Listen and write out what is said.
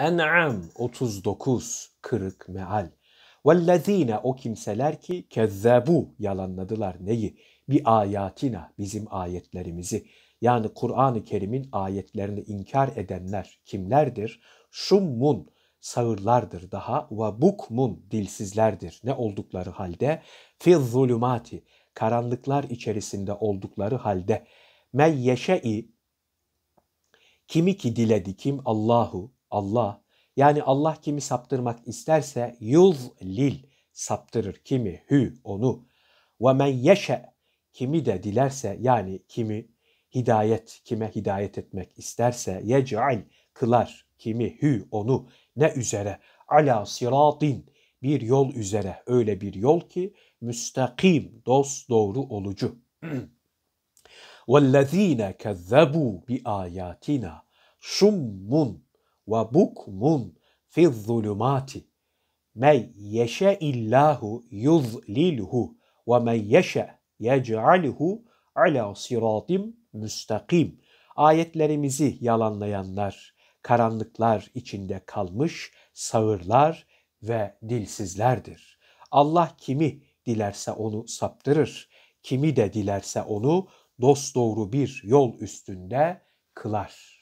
En'am 39 kırık meal. Vellezine o kimseler ki kezzebu yalanladılar neyi? Bi ayatina bizim ayetlerimizi. Yani Kur'an-ı Kerim'in ayetlerini inkar edenler kimlerdir? Şummun sağırlardır daha ve bukmun dilsizlerdir ne oldukları halde fil zulumati karanlıklar içerisinde oldukları halde men yeşe'i kimi ki diledi kim Allahu Allah. Yani Allah kimi saptırmak isterse lil saptırır kimi hü onu. Ve men yeşe kimi de dilerse yani kimi hidayet kime hidayet etmek isterse yec'al kılar kimi hü onu ne üzere ala siratin bir yol üzere öyle bir yol ki müstakim dost doğru olucu. وَالَّذ۪ينَ كَذَّبُوا بِآيَاتِنَا summun ve bukmun fi zulumati men yeşe illahu yuzlilhu ve men yeşe yec'alhu ala siratim müstakim. Ayetlerimizi yalanlayanlar, karanlıklar içinde kalmış sağırlar ve dilsizlerdir. Allah kimi dilerse onu saptırır, kimi de dilerse onu dosdoğru bir yol üstünde kılar.''